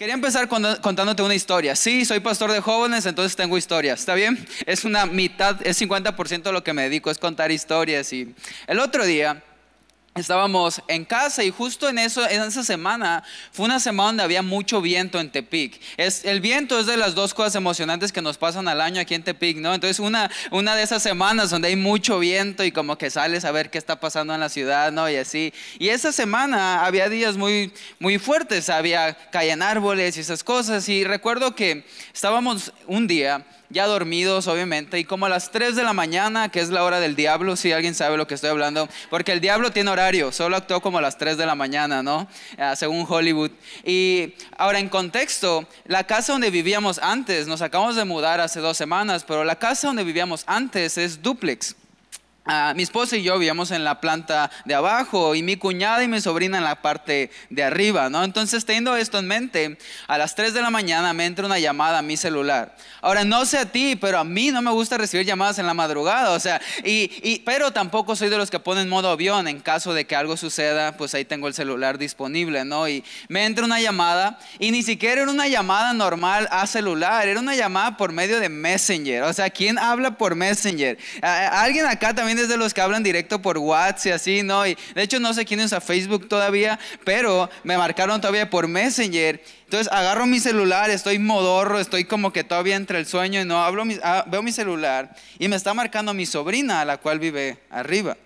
Quería empezar contándote una historia. Sí, soy pastor de jóvenes, entonces tengo historias. ¿Está bien? Es una mitad, es 50% de lo que me dedico, es contar historias. Y el otro día Estábamos en casa y justo en, eso, en esa semana fue una semana donde había mucho viento en Tepic. Es, el viento es de las dos cosas emocionantes que nos pasan al año aquí en Tepic, ¿no? Entonces una, una de esas semanas donde hay mucho viento y como que sales a ver qué está pasando en la ciudad, ¿no? Y así. Y esa semana había días muy, muy fuertes, había caían árboles y esas cosas. Y recuerdo que estábamos un día ya dormidos obviamente, y como a las 3 de la mañana, que es la hora del diablo, si alguien sabe lo que estoy hablando, porque el diablo tiene horario, solo actuó como a las 3 de la mañana, ¿no? Ah, según Hollywood. Y ahora en contexto, la casa donde vivíamos antes, nos acabamos de mudar hace dos semanas, pero la casa donde vivíamos antes es duplex. Ah, mi esposa y yo vivíamos en la planta de abajo y mi cuñada y mi sobrina en la parte de arriba, ¿no? Entonces, teniendo esto en mente, a las 3 de la mañana me entra una llamada a mi celular. Ahora, no sé a ti, pero a mí no me gusta recibir llamadas en la madrugada, o sea, y, y, pero tampoco soy de los que ponen modo avión en caso de que algo suceda, pues ahí tengo el celular disponible, ¿no? Y me entra una llamada y ni siquiera era una llamada normal a celular, era una llamada por medio de Messenger, o sea, ¿quién habla por Messenger? ¿Alguien acá también de los que hablan directo por WhatsApp y así, ¿no? Y de hecho no sé quién usa Facebook todavía, pero me marcaron todavía por Messenger. Entonces agarro mi celular, estoy modorro, estoy como que todavía entre el sueño y no hablo, ah, veo mi celular y me está marcando mi sobrina, la cual vive arriba.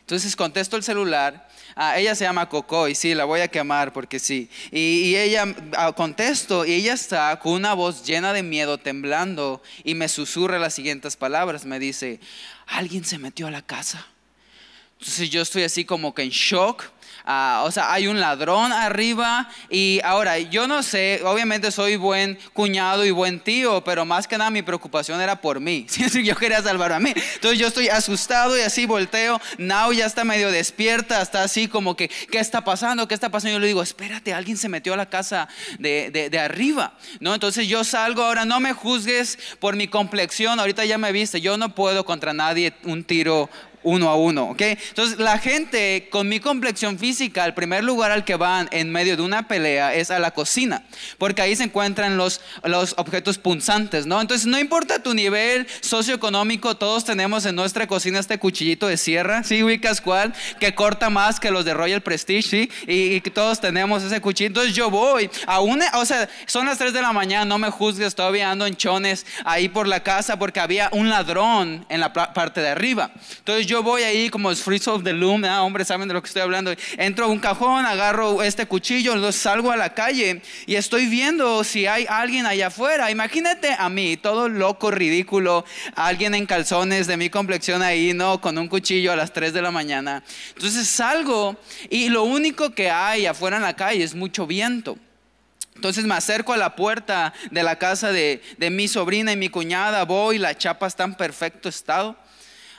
Entonces contesto el celular. Ah, ella se llama Coco y sí, la voy a quemar porque sí. Y, ella ah, contesto y ella está con una voz llena de miedo, temblando y me susurra las siguientes palabras. Me dice, alguien se metió a la casa. Entonces yo estoy así como que en shock. Ah, o sea, hay un ladrón arriba y ahora yo no sé, obviamente soy buen cuñado y buen tío, pero más que nada mi preocupación era por mí. yo quería salvar a mí. Entonces yo estoy asustado y así volteo. Now ya está medio despierta, está así como que, ¿qué está pasando? ¿Qué está pasando? Yo le digo, espérate, alguien se metió a la casa de, de arriba. ¿No? Entonces yo salgo, ahora no me juzgues por mi complexión, ahorita ya me viste, yo no puedo contra nadie un tiro uno a uno, ¿ok? Entonces, la gente con mi complexión física, el primer lugar al que van en medio de una pelea es a la cocina, porque ahí se encuentran los, los objetos punzantes, ¿no? Entonces, no importa tu nivel socioeconómico, todos tenemos en nuestra cocina este cuchillito de sierra, ¿sí? Ubicas cuál, que corta más que los de Royal Prestige, ¿sí? Y, todos tenemos ese cuchillo. Entonces, yo voy a una, o sea, son las 3 de la mañana, no me juzgues, todavía ando en chones ahí por la casa porque había un ladrón en la parte de arriba. Entonces, yo yo voy ahí como free of the Loom, ah, hombre, saben de lo que estoy hablando. Entro a un cajón, agarro este cuchillo, salgo a la calle y estoy viendo si hay alguien allá afuera. Imagínate a mí, todo loco, ridículo, alguien en calzones de mi complexión ahí, ¿no? Con un cuchillo a las 3 de la mañana. Entonces salgo y lo único que hay afuera en la calle es mucho viento. Entonces me acerco a la puerta de la casa de, mi sobrina y mi cuñada, voy, la chapa está en perfecto estado.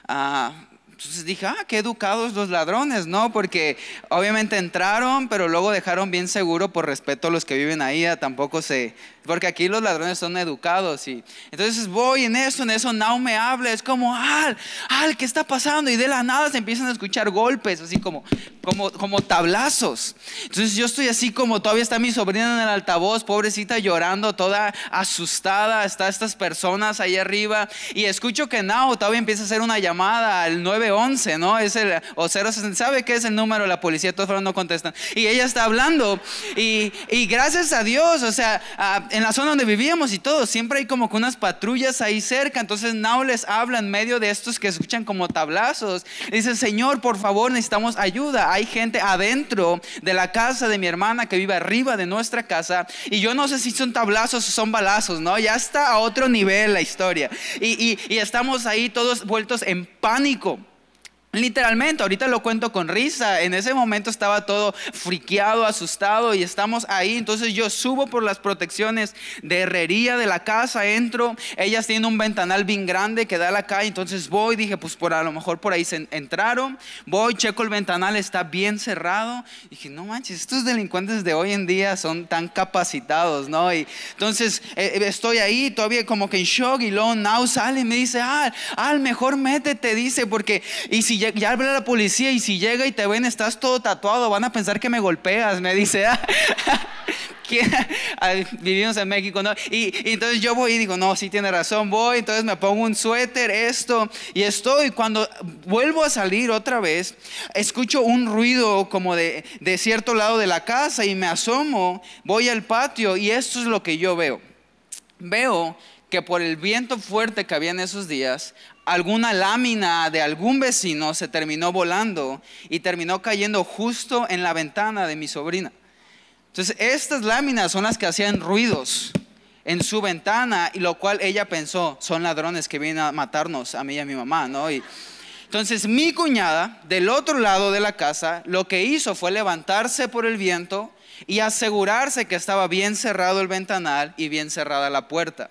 Ah entonces dije, ah, qué educados los ladrones, ¿no? Porque obviamente entraron, pero luego dejaron bien seguro por respeto a los que viven ahí, tampoco se porque aquí los ladrones son educados. Y entonces voy en eso, en eso, Nao me habla, es como, al, al, ¿qué está pasando? Y de la nada se empiezan a escuchar golpes, así como, como, como tablazos. Entonces yo estoy así como, todavía está mi sobrina en el altavoz, pobrecita, llorando, toda asustada, está estas personas ahí arriba, y escucho que Nao todavía empieza a hacer una llamada al 911, ¿no? Es el, o 060, ¿sabe qué es el número? La policía, todos no contestan. Y ella está hablando, y, y gracias a Dios, o sea, a, ah, en la zona donde vivíamos y todo, siempre hay como que unas patrullas ahí cerca, entonces Nao les habla en medio de estos que escuchan como tablazos. Dice, Señor, por favor, necesitamos ayuda. Hay gente adentro de la casa de mi hermana que vive arriba de nuestra casa y yo no sé si son tablazos o son balazos, ¿no? Ya está a otro nivel la historia. Y, y, y estamos ahí todos vueltos en pánico. Literalmente, ahorita lo cuento con risa. En ese momento estaba todo friqueado, asustado y estamos ahí. Entonces yo subo por las protecciones de herrería de la casa, entro. Ellas tienen un ventanal bien grande que da a la calle. Entonces voy, dije, pues por a lo mejor por ahí se entraron. Voy, checo el ventanal, está bien cerrado. Y dije, no manches, estos delincuentes de hoy en día son tan capacitados, ¿no? Y entonces eh, eh, estoy ahí todavía como que en shock y luego Now sale y me dice, ah, ah, al mejor métete, dice, porque y si ya ya, habla la policía y si llega y te ven, estás todo tatuado, van a pensar que me golpeas, me dice. vivimos en México, ¿no? Y, entonces yo voy y digo, no, sí tiene razón, voy, entonces me pongo un suéter, esto, y estoy. Cuando vuelvo a salir otra vez, escucho un ruido como de, de cierto lado de la casa y me asomo, voy al patio y esto es lo que yo veo. Veo que por el viento fuerte que había en esos días, alguna lámina de algún vecino se terminó volando y terminó cayendo justo en la ventana de mi sobrina. Entonces, estas láminas son las que hacían ruidos en su ventana y lo cual ella pensó, son ladrones que vienen a matarnos a mí y a mi mamá, ¿no? Y, entonces mi cuñada del otro lado de la casa lo que hizo fue levantarse por el viento y asegurarse que estaba bien cerrado el ventanal y bien cerrada la puerta.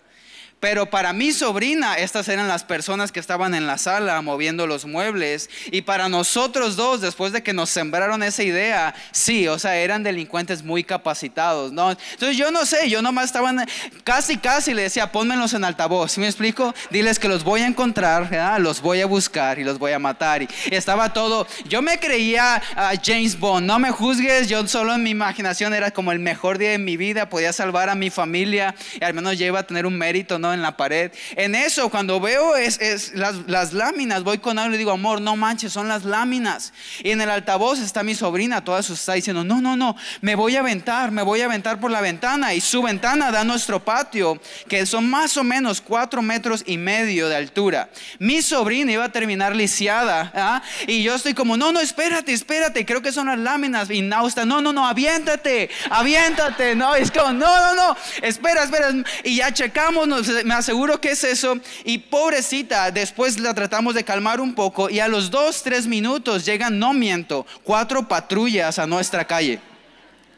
Pero para mi sobrina, estas eran las personas que estaban en la sala moviendo los muebles. Y para nosotros dos, después de que nos sembraron esa idea, sí, o sea, eran delincuentes muy capacitados, ¿no? Entonces yo no sé, yo nomás estaban casi, casi le decía, pónmelos en altavoz, ¿sí me explico? Diles que los voy a encontrar, los voy a buscar y los voy a matar. Y estaba todo, yo me creía a James Bond, no me juzgues, yo solo en mi imaginación era como el mejor día de mi vida, podía salvar a mi familia, y al menos ya iba a tener un mérito, ¿no? en la pared. En eso, cuando veo es, las, láminas, voy con algo y digo, amor, no manches, son las láminas. Y en el altavoz está mi sobrina, toda sus está diciendo, no, no, no, me voy a aventar, me voy a aventar por la ventana. Y su ventana da a nuestro patio, que son más o menos cuatro metros y medio de altura. Mi sobrina iba a terminar lisiada. ¿ah? Y yo estoy como, no, no, espérate, espérate, creo que son las láminas. Y Nausta, no, no, no, aviéntate, aviéntate. No, es como, no, no, no, espera, espera. Y ya checamos, me aseguro que es eso. Y pobrecita, después la tratamos de calmar un poco y a los dos, tres minutos llegan, no miento, cuatro patrullas a nuestra calle.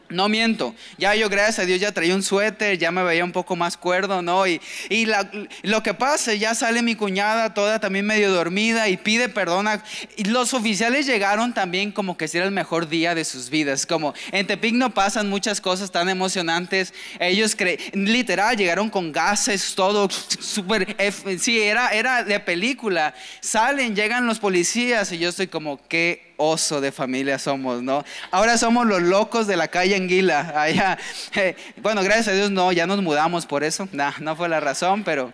No miento, ya yo gracias a Dios ya traía un suéter, ya me veía un poco más cuerdo, ¿no? Y, y lo que pasa, ya sale mi cuñada toda también medio dormida y pide perdón. los oficiales llegaron también como que si era el mejor día de sus vidas, como en Tepic no pasan muchas cosas tan emocionantes. Ellos, creen literal, llegaron con gases, todo súper, sí, era, era de película. Salen, llegan los policías y yo estoy como, que oso de familia somos, ¿no? Ahora somos los locos de la calle Anguila, allá. Eh, bueno, gracias a Dios no, ya nos mudamos por eso, nah, no fue la razón, pero...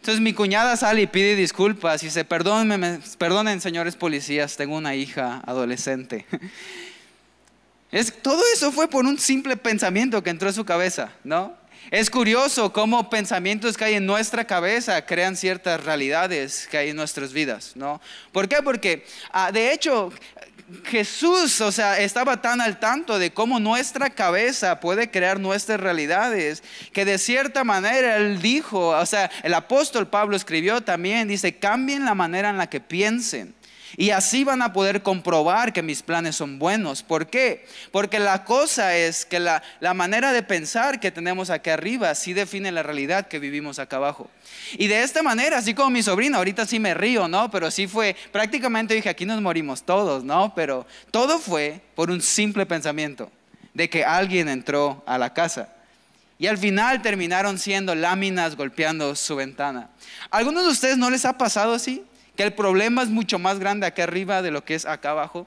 Entonces mi cuñada sale y pide disculpas y dice, perdónenme, perdonen señores policías, tengo una hija adolescente. Es, todo eso fue por un simple pensamiento que entró en su cabeza, ¿no? Es curioso cómo pensamientos que hay en nuestra cabeza crean ciertas realidades que hay en nuestras vidas, ¿no? ¿Por qué? Porque ah, de hecho Jesús, o sea, estaba tan al tanto de cómo nuestra cabeza puede crear nuestras realidades, que de cierta manera él dijo, o sea, el apóstol Pablo escribió también, dice, cambien la manera en la que piensen y así van a poder comprobar que mis planes son buenos. ¿Por qué? Porque la cosa es que la, manera de pensar que tenemos aquí arriba sí define la realidad que vivimos acá abajo. Y de esta manera, así como mi sobrina, ahorita sí me río, ¿no? Pero sí fue, prácticamente dije, aquí nos morimos todos, ¿no? Pero todo fue por un simple pensamiento de que alguien entró a la casa. Y al final terminaron siendo láminas golpeando su ventana. ¿Algunos de ustedes no les ha pasado así? que el problema es mucho más grande acá arriba de lo que es acá abajo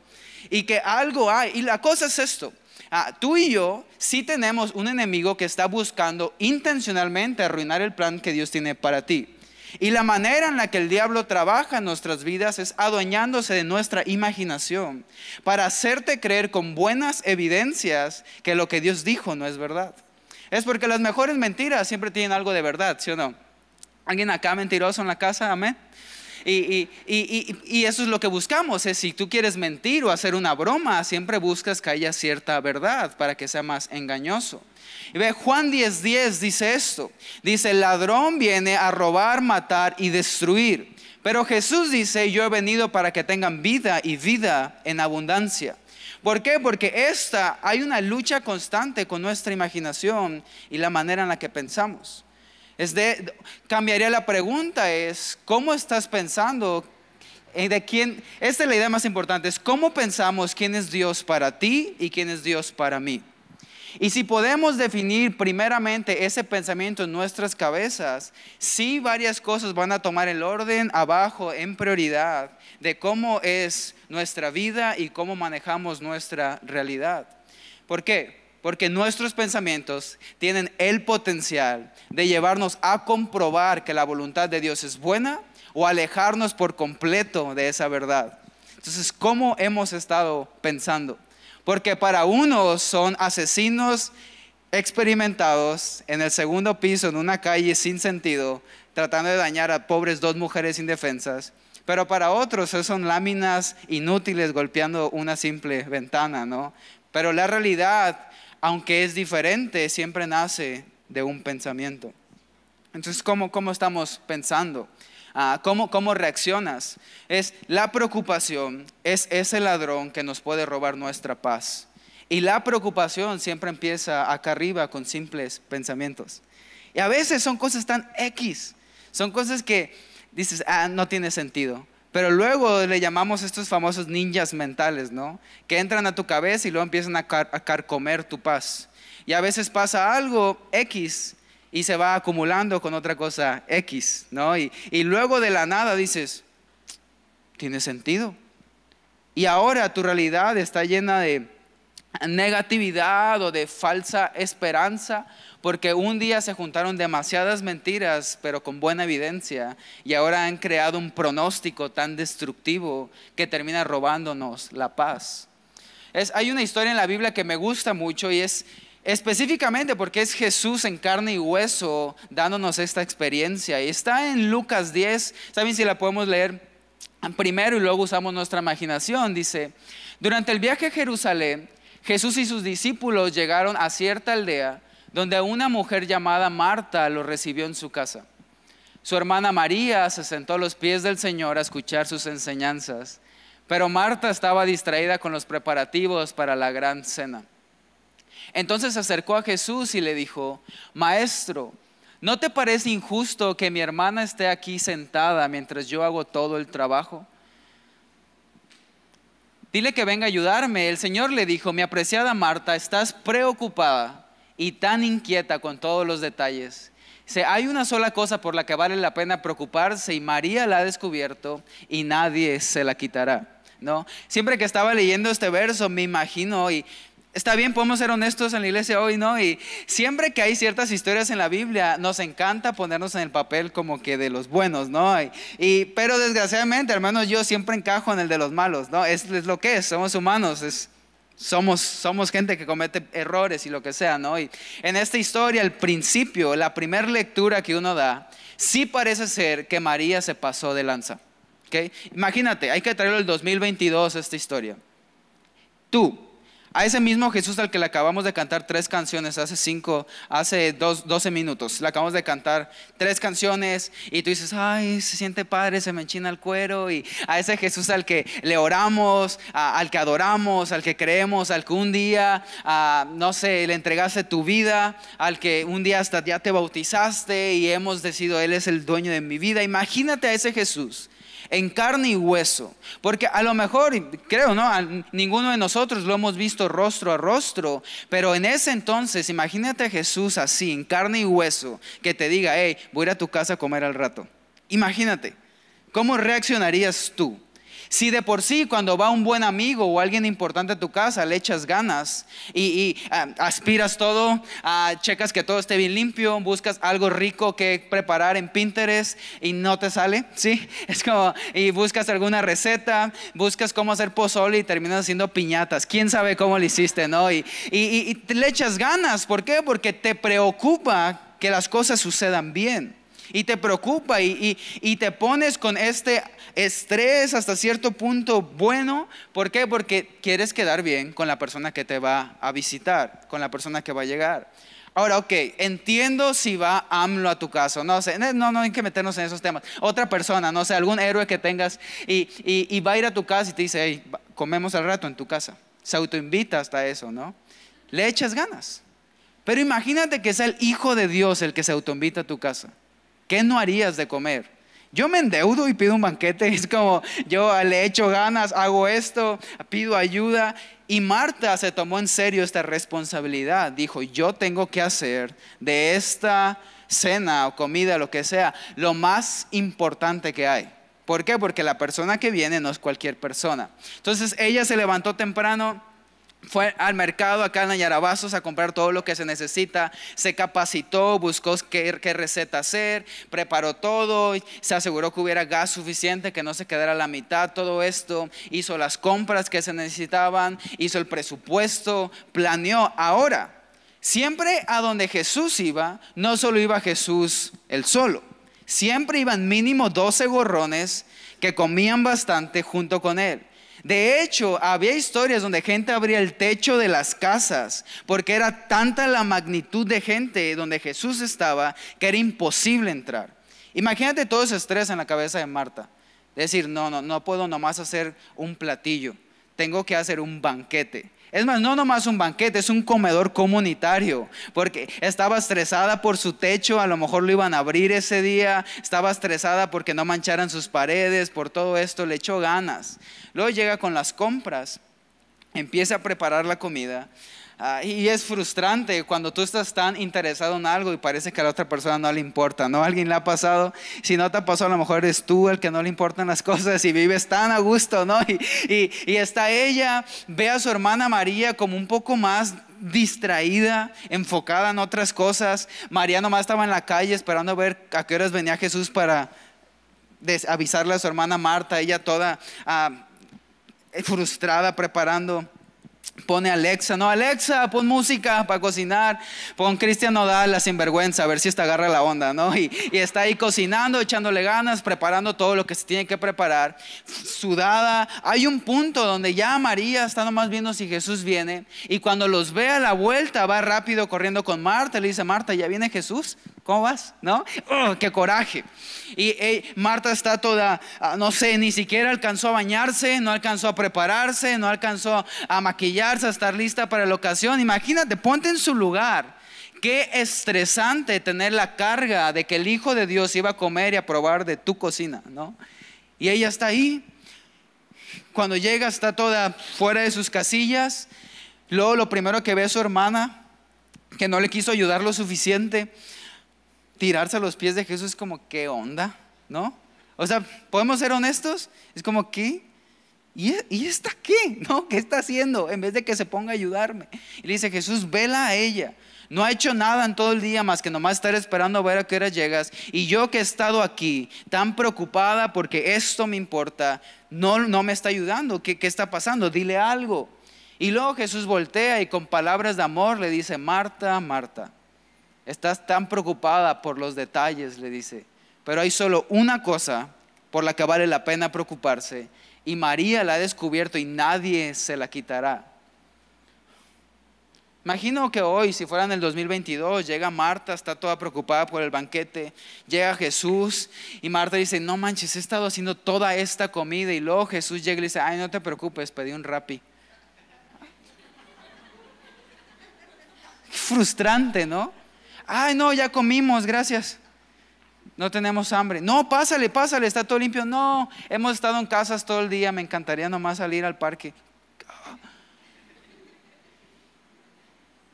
y que algo hay. Y la cosa es esto. Ah, tú y yo si tenemos un enemigo que está buscando intencionalmente arruinar el plan que Dios tiene para ti. Y la manera en la que el diablo trabaja en nuestras vidas es adueñándose de nuestra imaginación para hacerte creer con buenas evidencias que lo que Dios dijo no es verdad. Es porque las mejores mentiras siempre tienen algo de verdad, ¿sí o no? ¿Alguien acá mentiroso en la casa? Amén. Y, eso es lo que buscamos. Es si tú quieres mentir o hacer una broma, siempre buscas que haya cierta verdad para que sea más engañoso. Y ve, Juan 10:10 10 dice esto. Dice, el ladrón viene a robar, matar y destruir. Pero Jesús dice, yo he venido para que tengan vida y vida en abundancia. ¿Por qué? Porque esta hay una lucha constante con nuestra imaginación y la manera en la que pensamos. Es de, cambiaría la pregunta, es ¿cómo estás pensando? Eh, ¿De quién? Esta es la idea más importante, es cómo pensamos quién es Dios para ti y quién es Dios para mí. Y si podemos definir primeramente ese pensamiento en nuestras cabezas, sí varias cosas van a tomar el orden abajo en prioridad de cómo es nuestra vida y cómo manejamos nuestra realidad. ¿Por qué? Porque nuestros pensamientos tienen el potencial de llevarnos a comprobar que la voluntad de Dios es buena o alejarnos por completo de esa verdad. Entonces, ¿cómo hemos estado pensando? Porque para unos son asesinos experimentados en el segundo piso, en una calle sin sentido, tratando de dañar a pobres dos mujeres indefensas. Pero para otros son láminas inútiles golpeando una simple ventana, ¿no? Pero la realidad aunque es diferente, siempre nace de un pensamiento. Entonces, ¿cómo, estamos pensando? Ah, ¿cómo, reaccionas? Es la preocupación, es ese ladrón que nos puede robar nuestra paz. Y la preocupación siempre empieza acá arriba con simples pensamientos. Y a veces son cosas tan X, son cosas que dices, ah, no tiene sentido. Pero luego le llamamos estos famosos ninjas mentales, ¿no? Que entran a tu cabeza y luego empiezan a, carcomer tu paz. Y a veces pasa algo X y se va acumulando con otra cosa X, ¿no? y, luego de la nada dices, tiene sentido. Y ahora tu realidad está llena de negatividad o de falsa esperanza porque un día se juntaron demasiadas mentiras, pero con buena evidencia, y ahora han creado un pronóstico tan destructivo que termina robándonos la paz. hay una historia en la Biblia que me gusta mucho y es específicamente porque es Jesús en carne y hueso dándonos esta experiencia. Y está en Lucas 10, ¿saben si la podemos leer? Primero y luego usamos nuestra imaginación. Dice, durante el viaje a Jerusalén, Jesús y sus discípulos llegaron a cierta aldea donde una mujer llamada Marta lo recibió en su casa. Su hermana María se sentó a los pies del Señor a escuchar sus enseñanzas, pero Marta estaba distraída con los preparativos para la gran cena. Entonces se acercó a Jesús y le dijo, Maestro, ¿no te parece injusto que mi hermana esté aquí sentada mientras yo hago todo el trabajo? Dile que venga a ayudarme. El Señor le dijo, mi apreciada Marta, estás preocupada y tan inquieta con todos los detalles. si hay una sola cosa por la que vale la pena preocuparse y María la ha descubierto y nadie se la quitará. ¿No? Siempre que estaba leyendo este verso me imagino y Está bien, podemos ser honestos en la iglesia hoy, ¿no? Y siempre que hay ciertas historias en la Biblia, nos encanta ponernos en el papel como que de los buenos, ¿no? Y, y pero desgraciadamente, hermanos, yo siempre encajo en el de los malos, ¿no? Es, es lo que es, somos humanos, es, somos, somos gente que comete errores y lo que sea, ¿no? Y en esta historia, el principio, la primera lectura que uno da, sí parece ser que María se pasó de lanza. ¿okay? Imagínate, hay que traerlo el 2022 esta historia. Tú, a ese mismo Jesús al que le acabamos de cantar tres canciones hace cinco, hace dos, 12 minutos, le acabamos de cantar tres canciones y tú dices, ay, se siente padre, se me enchina el cuero. Y a ese Jesús al que le oramos, al que adoramos, al que creemos, al que un día, no sé, le entregaste tu vida, al que un día hasta ya te bautizaste y hemos decidido, Él es el dueño de mi vida. Imagínate a ese Jesús en carne y hueso. Porque a lo mejor, creo, ¿no? ninguno de nosotros lo hemos visto rostro a rostro, pero en ese entonces, imagínate a Jesús así, en carne y hueso, que te diga, hey, voy a ir a tu casa a comer al rato. Imagínate, ¿cómo reaccionarías tú? Si de por sí cuando va un buen amigo o alguien importante a tu casa le echas ganas y, ah, aspiras todo, ah, checas que todo esté bien limpio, buscas algo rico que preparar en Pinterest y no te sale, ¿sí? Es como, y buscas alguna receta, buscas cómo hacer pozole y terminas haciendo piñatas. ¿Quién sabe cómo lo hiciste, no? Y, y le echas ganas, ¿por qué? Porque te preocupa que las cosas sucedan bien y te preocupa y, te pones con este estrés hasta cierto punto bueno. ¿Por qué? Porque quieres quedar bien con la persona que te va a visitar, con la persona que va a llegar. Ahora, ok, entiendo si va AMLO a tu casa no sé, no, no hay que meternos en esos temas. Otra persona, no sé, algún héroe que tengas y, y va a ir a tu casa y te dice, comemos al rato en tu casa. Se autoinvita hasta eso, ¿no? Le echas ganas. Pero imagínate que es el Hijo de Dios el que se autoinvita a tu casa. ¿Qué no harías de comer? Yo me endeudo y pido un banquete, es como yo le echo ganas, hago esto, pido ayuda. Y Marta se tomó en serio esta responsabilidad, dijo, yo tengo que hacer de esta cena o comida, lo que sea, lo más importante que hay. ¿Por qué? Porque la persona que viene no es cualquier persona. Entonces ella se levantó temprano, fue al mercado acá en Ayarabazos a comprar todo lo que se necesita, se capacitó, buscó qué, receta hacer, preparó todo, se aseguró que hubiera gas suficiente, que no se quedara la mitad, todo esto, hizo las compras que se necesitaban, hizo el presupuesto, planeó. Ahora, siempre a donde Jesús iba, no solo iba Jesús el solo, siempre iban mínimo 12 gorrones que comían bastante junto con él. De hecho, había historias donde gente abría el techo de las casas, porque era tanta la magnitud de gente donde Jesús estaba que era imposible entrar. Imagínate todo ese estrés en la cabeza de Marta. Decir, no, no, no puedo nomás hacer un platillo, tengo que hacer un banquete es más, no nomás un banquete, es un comedor comunitario, porque estaba estresada por su techo, a lo mejor lo iban a abrir ese día, estaba estresada porque no mancharan sus paredes, por todo esto le echó ganas. Luego llega con las compras, empieza a preparar la comida, Ah, y es frustrante cuando tú estás tan interesado en algo y parece que a la otra persona no le importa, ¿no? Alguien le ha pasado, si no te ha pasado, a lo mejor eres tú el que no le importan las cosas y vives tan a gusto, ¿no? Y, está ella, ve a su hermana María como un poco más distraída, enfocada en otras cosas. María nomás estaba en la calle esperando a ver a qué horas venía Jesús para avisarle a su hermana Marta, ella toda ah, frustrada, preparando. Pone Alexa, no, Alexa, pon música para cocinar, pon Cristian Nodal, la sinvergüenza, a ver si esta agarra la onda, ¿no? Y, y, está ahí cocinando, echándole ganas, preparando todo lo que se tiene que preparar, sudada. Hay un punto donde ya María está nomás viendo si Jesús viene, y cuando los ve a la vuelta, va rápido corriendo con Marta, le dice, Marta, ¿ya viene Jesús? ¿Cómo vas? ¿No? ¡Oh, ¡Qué coraje! Y Marta está toda, ah, no sé, ni siquiera alcanzó a bañarse, no alcanzó a prepararse, no alcanzó a maquillarse, a estar lista para la ocasión. Imagínate, ponte en su lugar. Qué estresante tener la carga de que el Hijo de Dios iba a comer y a probar de tu cocina, ¿no? Y ella está ahí. Cuando llega está toda fuera de sus casillas. Luego lo primero que ve es su hermana, que no le quiso ayudar lo suficiente tirarse a los pies de Jesús es como, ¿qué onda? ¿No? O sea, podemos ser honestos, es como, ¿qué? ¿Y, e-, ¿Y aquí? qué? ¿No? ¿Qué está haciendo? En vez de que se ponga a ayudarme. Y le dice, Jesús, vela a ella. No ha hecho nada en todo el día más que nomás estar esperando a ver a qué hora llegas. Y yo que he estado aquí tan preocupada porque esto me importa, no, no me está ayudando. ¿Qué está pasando? Dile algo. Y luego Jesús voltea y con palabras de amor le dice, Marta, Marta. Estás tan preocupada por los detalles, le dice. Pero hay solo una cosa por la que vale la pena preocuparse y María la ha descubierto y nadie se la quitará. Imagino que hoy, si fuera en el 2022, llega Marta, está toda preocupada por el banquete, llega Jesús y Marta dice, no manches, he estado haciendo toda esta comida y luego Jesús llega y le dice, ay, no te preocupes, pedí un rapi. frustrante, ¿no? Ay, no, ya comimos, gracias. No tenemos hambre. No, pásale, pásale, está todo limpio. No, hemos estado en casas todo el día, me encantaría nomás salir al parque.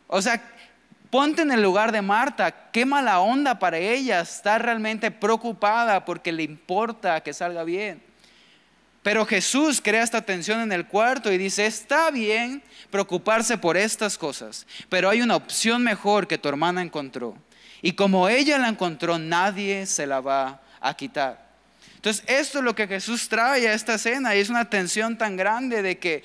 O sea, ponte en el lugar de Marta. Qué mala onda para ella. Está realmente preocupada porque le importa que salga bien. Pero Jesús crea esta tensión en el cuarto y dice, está bien preocuparse por estas cosas, pero hay una opción mejor que tu hermana encontró. Y como ella la encontró, nadie se la va a quitar. Entonces, esto es lo que Jesús trae a esta escena y es una tensión tan grande de que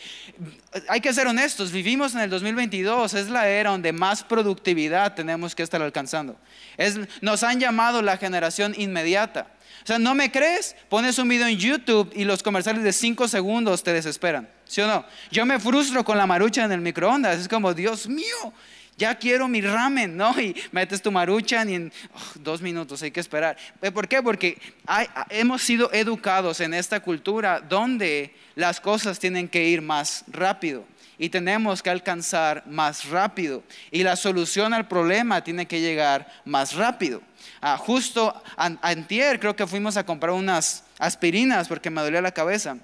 hay que ser honestos, vivimos en el 2022, es la era donde más productividad tenemos que estar alcanzando. nos han llamado la generación inmediata. O sea, ¿no me crees? Pones un video en YouTube y los comerciales de cinco segundos te desesperan. ¿Sí o no? Yo me frustro con la marucha en el microondas. Es como, Dios mío, ya quiero mi ramen, ¿no? Y metes tu marucha y en oh, dos minutos hay que esperar. Eh, ¿Por qué? Porque ah, hemos sido educados en esta cultura donde las cosas tienen que ir más rápido y tenemos que alcanzar más rápido. Y la solución al problema tiene que llegar más rápido. Ah, justo antier creo que fuimos a comprar unas aspirinas porque me dolía la cabeza.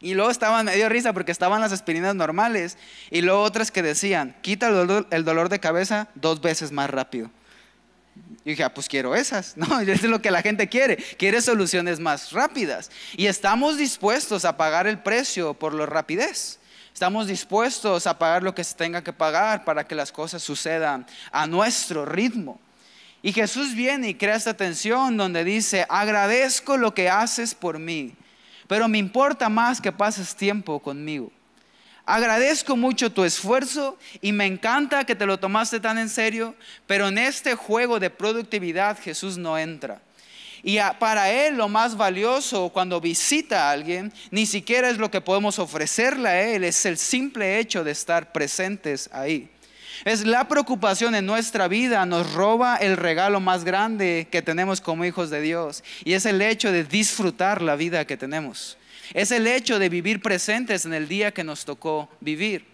Y luego estaban medio risa porque estaban las aspirinas normales y luego otras que decían, quita el dolor, de cabeza dos veces más rápido. Y dije, ah, pues quiero esas. No, eso es lo que la gente quiere. Quiere soluciones más rápidas. Y estamos dispuestos a pagar el precio por la rapidez. Estamos dispuestos a pagar lo que se tenga que pagar para que las cosas sucedan a nuestro ritmo. Y Jesús viene y crea esta tensión donde dice, agradezco lo que haces por mí, pero me importa más que pases tiempo conmigo. Agradezco mucho tu esfuerzo y me encanta que te lo tomaste tan en serio, pero en este juego de productividad Jesús no entra. Y para Él lo más valioso cuando visita a alguien, ni siquiera es lo que podemos ofrecerle a Él, es el simple hecho de estar presentes ahí. Es la preocupación en nuestra vida, nos roba el regalo más grande que tenemos como hijos de Dios. Y es el hecho de disfrutar la vida que tenemos. Es el hecho de vivir presentes en el día que nos tocó vivir.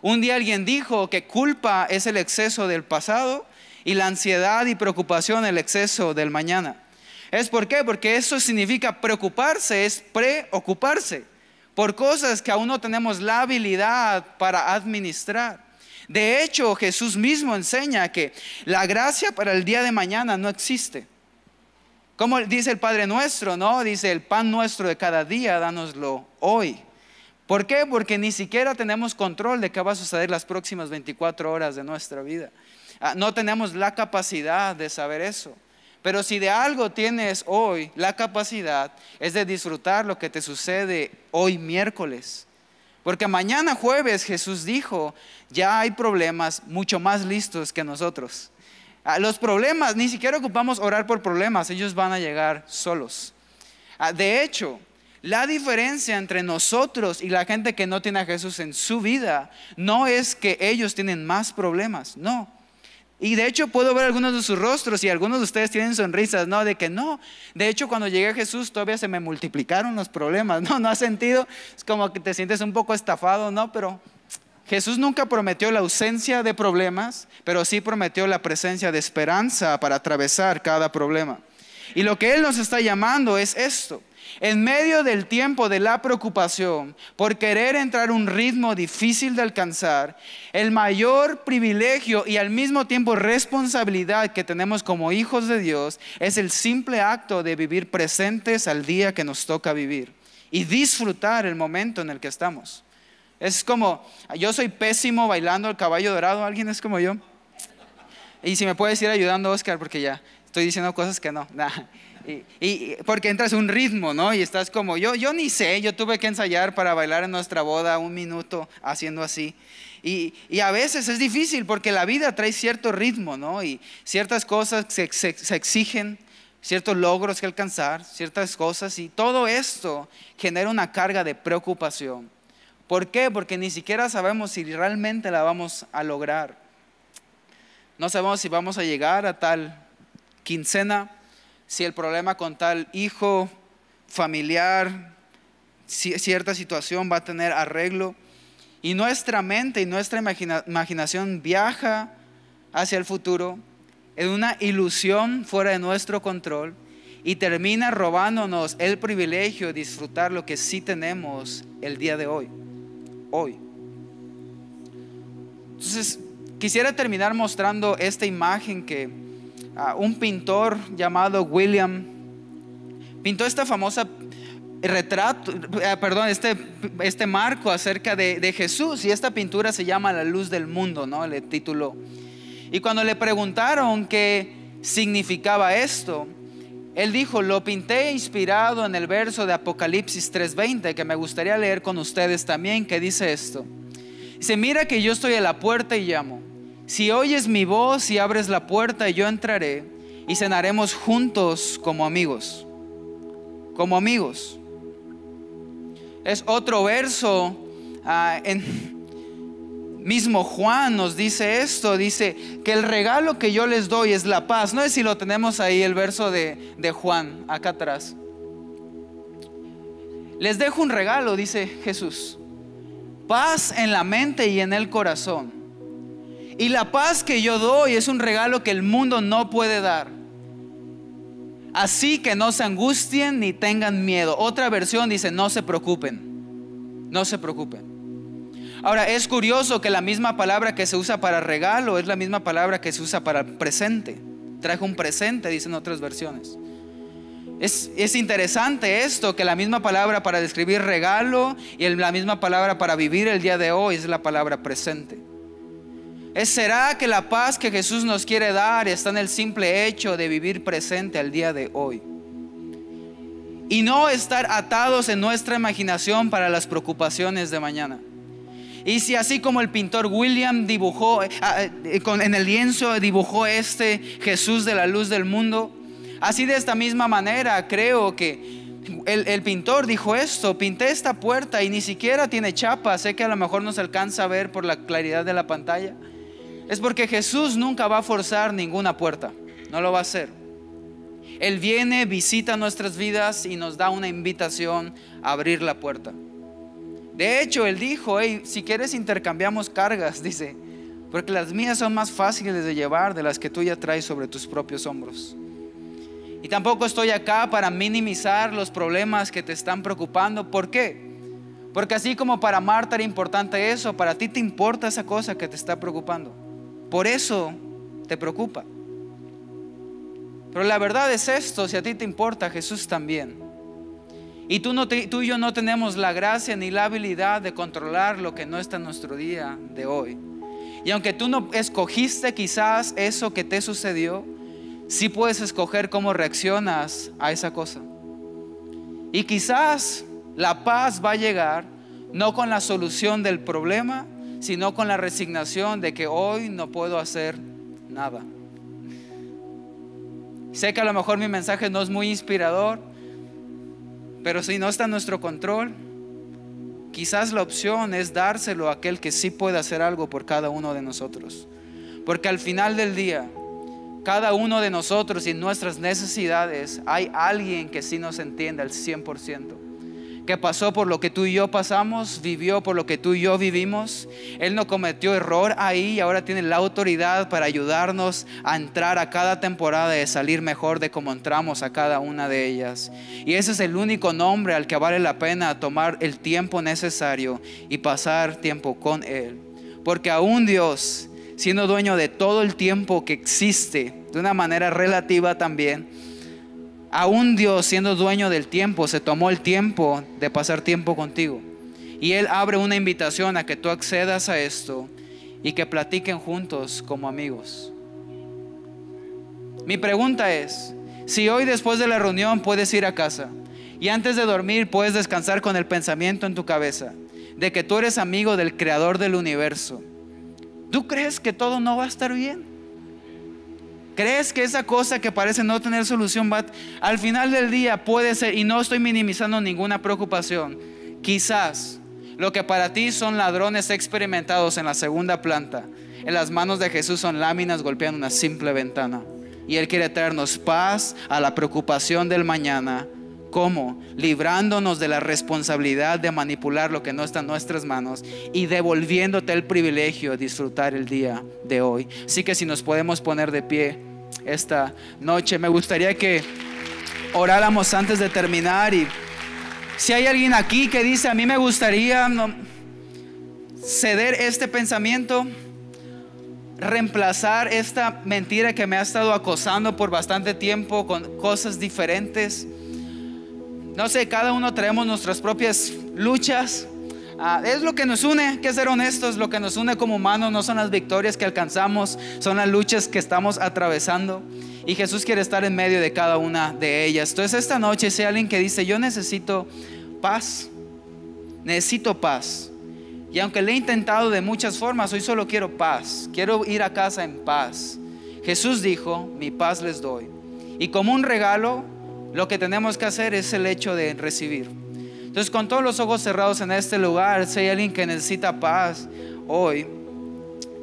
Un día alguien dijo que culpa es el exceso del pasado y la ansiedad y preocupación el exceso del mañana. ¿Es por qué? Porque eso significa preocuparse, es preocuparse por cosas que aún no tenemos la habilidad para administrar. De hecho, Jesús mismo enseña que la gracia para el día de mañana no existe. Como dice el Padre nuestro, ¿no? Dice, el pan nuestro de cada día, dánoslo hoy. ¿Por qué? Porque ni siquiera tenemos control de qué va a suceder las próximas 24 horas de nuestra vida. Ah, no tenemos la capacidad de saber eso. Pero si de algo tienes hoy la capacidad, es de disfrutar lo que te sucede hoy miércoles. Porque mañana jueves Jesús dijo, ya hay problemas mucho más listos que nosotros. Ah, los problemas, ni siquiera ocupamos orar por problemas, ellos van a llegar solos. Ah, de hecho, la diferencia entre nosotros y la gente que no tiene a Jesús en su vida no es que ellos tienen más problemas, no. Y de hecho puedo ver algunos de sus rostros y algunos de ustedes tienen sonrisas, ¿no? De que no. De hecho, cuando llegué a Jesús todavía se me multiplicaron los problemas, ¿no? No ha sentido, es como que te sientes un poco estafado, ¿no? Pero Jesús nunca prometió la ausencia de problemas, pero sí prometió la presencia de esperanza para atravesar cada problema. Y lo que Él nos está llamando es esto, en medio del tiempo de la preocupación por querer entrar a un ritmo difícil de alcanzar, el mayor privilegio y al mismo tiempo responsabilidad que tenemos como hijos de Dios es el simple acto de vivir presentes al día que nos toca vivir y disfrutar el momento en el que estamos. Es como, yo soy pésimo bailando el caballo dorado, alguien es como yo. Y si me puedes ir ayudando, Oscar, porque ya estoy diciendo cosas que no y, porque entras un ritmo, ¿no? Y estás como, yo, yo ni sé, yo tuve que ensayar para bailar en nuestra boda un minuto haciendo así. Y, y a veces es difícil porque la vida trae cierto ritmo, ¿no? Y ciertas cosas se, se, se exigen, ciertos logros que alcanzar, ciertas cosas, y todo esto genera una carga de preocupación. ¿Por qué? Porque ni siquiera sabemos si realmente la vamos a lograr. No sabemos si vamos a llegar a tal quincena, si el problema con tal hijo, familiar, cierta situación va a tener arreglo. Y nuestra mente y nuestra imaginación viaja hacia el futuro en una ilusión fuera de nuestro control y termina robándonos el privilegio de disfrutar lo que sí tenemos el día de hoy. Hoy. Entonces, quisiera terminar mostrando esta imagen que un pintor llamado William, pintó esta famosa retrato, eh, perdón, este, este marco acerca de, de, Jesús y esta pintura se llama La luz del mundo, ¿no? Le tituló. Y cuando le preguntaron qué significaba esto, él dijo, lo pinté inspirado en el verso de Apocalipsis 3.20, que me gustaría leer con ustedes también, que dice esto. Dice, mira que yo estoy a la puerta y llamo. Si oyes mi voz y abres la puerta, yo entraré y cenaremos juntos como amigos. Como amigos. Es otro verso ah, en mismo Juan nos dice esto, dice que el regalo que yo les doy es la paz. No es? si lo tenemos ahí el verso de, de Juan, acá atrás. Les dejo un regalo, dice Jesús. Paz en la mente y en el corazón. Y la paz que yo doy es un regalo que el mundo no puede dar. Así que no se angustien ni tengan miedo. Otra versión dice, no se preocupen. No se preocupen. Ahora, es curioso que la misma palabra que se usa para regalo es la misma palabra que se usa para presente. Trajo un presente, dicen otras versiones. Es, es, interesante esto, que la misma palabra para describir regalo y la misma palabra para vivir el día de hoy es la palabra presente. ¿Es será que la paz que Jesús nos quiere dar está en el simple hecho de vivir presente al día de hoy? Y no estar atados en nuestra imaginación para las preocupaciones de mañana. Y si así como el pintor William dibujó, eh, ah, eh, en el lienzo dibujó este Jesús de la luz del mundo, así de esta misma manera creo que el, pintor dijo esto, pinté esta puerta y ni siquiera tiene chapa, sé que a lo mejor no se alcanza a ver por la claridad de la pantalla, es porque Jesús nunca va a forzar ninguna puerta, no lo va a hacer. Él viene, visita nuestras vidas y nos da una invitación a abrir la puerta. De hecho, Él dijo, si quieres intercambiamos cargas, dice, porque las mías son más fáciles de llevar de las que tú ya traes sobre tus propios hombros. Y tampoco estoy acá para minimizar los problemas que te están preocupando. ¿Por qué? Porque así como para Marta era importante eso, para ti te importa esa cosa que te está preocupando. Por eso te preocupa. Pero la verdad es esto, si a ti te importa, Jesús también. Y tú, y yo no tenemos la gracia ni la habilidad de controlar lo que no está en nuestro día de hoy. Y aunque tú no escogiste quizás eso que te sucedió, sí puedes escoger cómo reaccionas a esa cosa. Y quizás la paz va a llegar no con la solución del problema, sino con la resignación de que hoy no puedo hacer nada. Sé que a lo mejor mi mensaje no es muy inspirador, pero si no está en nuestro control, quizás la opción es dárselo a aquel que sí puede hacer algo por cada uno de nosotros. Porque al final del día, cada uno de nosotros y nuestras necesidades, hay alguien que sí nos entiende al 100% que pasó por lo que tú y yo pasamos, vivió por lo que tú y yo vivimos. Él no cometió error ahí y ahora tiene la autoridad para ayudarnos a entrar a cada temporada y salir mejor de como entramos a cada una de ellas. Y ese es el único nombre al que vale la pena tomar el tiempo necesario y pasar tiempo con Él. Porque aún Dios, siendo dueño de todo el tiempo que existe, de una manera relativa también, aún Dios siendo dueño del tiempo, se tomó el tiempo de pasar tiempo contigo. Y Él abre una invitación a que tú accedas a esto y que platiquen juntos como amigos. Mi pregunta es, si hoy después de la reunión puedes ir a casa y antes de dormir puedes descansar con el pensamiento en tu cabeza de que tú eres amigo del creador del universo, ¿tú crees que todo no va a estar bien? ¿Crees que esa cosa que parece no tener solución va al final del día puede ser, y no estoy minimizando ninguna preocupación, quizás lo que para ti son ladrones experimentados en la segunda planta, en las manos de Jesús son láminas golpeando una simple ventana. Y Él quiere traernos paz a la preocupación del mañana ¿Cómo? Librándonos de la responsabilidad de manipular lo que no está en nuestras manos y devolviéndote el privilegio de disfrutar el día de hoy. Así que si nos podemos poner de pie esta noche, me gustaría que oráramos antes de terminar y si hay alguien aquí que dice, a mí me gustaría ceder este pensamiento, reemplazar esta mentira que me ha estado acosando por bastante tiempo con cosas diferentes. No sé, cada uno traemos nuestras propias luchas. Ah, es lo que nos une, que ser honestos, lo que nos une como humanos no son las victorias que alcanzamos, son las luchas que estamos atravesando. Y Jesús quiere estar en medio de cada una de ellas. Entonces esta noche, si alguien que dice, yo necesito paz, necesito paz. Y aunque le he intentado de muchas formas, hoy solo quiero paz. Quiero ir a casa en paz. Jesús dijo, mi paz les doy. Y como un regalo, lo que tenemos que hacer es el hecho de recibir. Entonces, con todos los ojos cerrados en este lugar, si hay alguien que necesita paz hoy,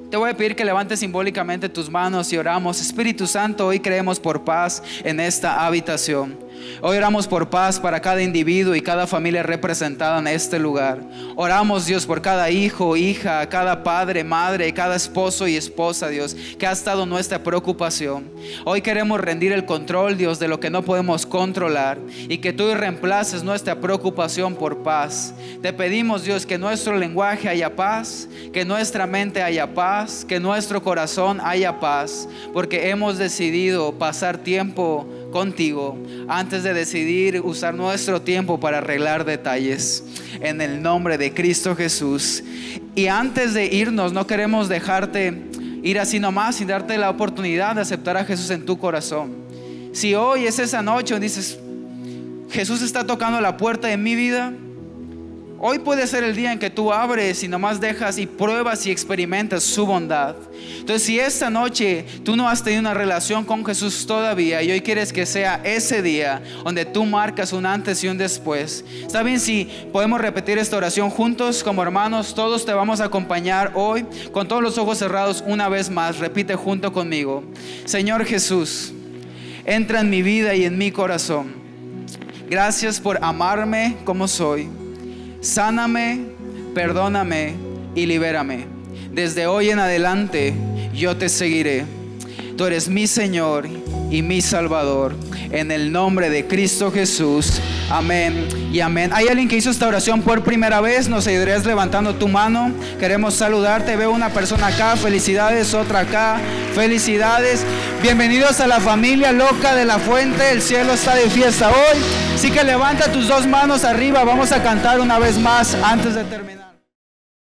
te voy a pedir que levantes simbólicamente tus manos y oramos. Espíritu Santo, hoy creemos por paz en esta habitación. Hoy oramos por paz para cada individuo y cada familia representada en este lugar. Oramos, Dios, por cada hijo, hija, cada padre, madre, cada esposo y esposa, Dios, que ha estado nuestra preocupación. Hoy queremos rendir el control, Dios, de lo que no podemos controlar y que tú reemplaces nuestra preocupación por paz. Te pedimos, Dios, que nuestro lenguaje haya paz, que nuestra mente haya paz, que nuestro corazón haya paz, porque hemos decidido pasar tiempo contigo antes de decidir usar nuestro tiempo para arreglar detalles en el nombre de Cristo Jesús. Y antes de irnos, no queremos dejarte ir así nomás sin darte la oportunidad de aceptar a Jesús en tu corazón. Si hoy es esa noche dices, Jesús está tocando la puerta de mi vida, Hoy puede ser el día en que tú abres y nomás dejas y pruebas y experimentas su bondad. Entonces, si esta noche tú no has tenido una relación con Jesús todavía y hoy quieres que sea ese día donde tú marcas un antes y un después, está bien si podemos repetir esta oración juntos como hermanos, todos te vamos a acompañar hoy con todos los ojos cerrados una vez más. Repite junto conmigo, Señor Jesús, entra en mi vida y en mi corazón. Gracias por amarme como soy sáname, perdóname y libérame. Desde hoy en adelante yo te seguiré. Tú eres mi Señor y mi Salvador. En el nombre de Cristo Jesús. Amén y amén. ¿Hay alguien que hizo esta oración por primera vez? Nos seguirás levantando tu mano. Queremos saludarte. Veo una persona acá. Felicidades. Otra acá. Felicidades. Bienvenidos a la familia loca de la fuente. El cielo está de fiesta hoy. Así que levanta tus dos manos arriba. Vamos a cantar una vez más antes de terminar.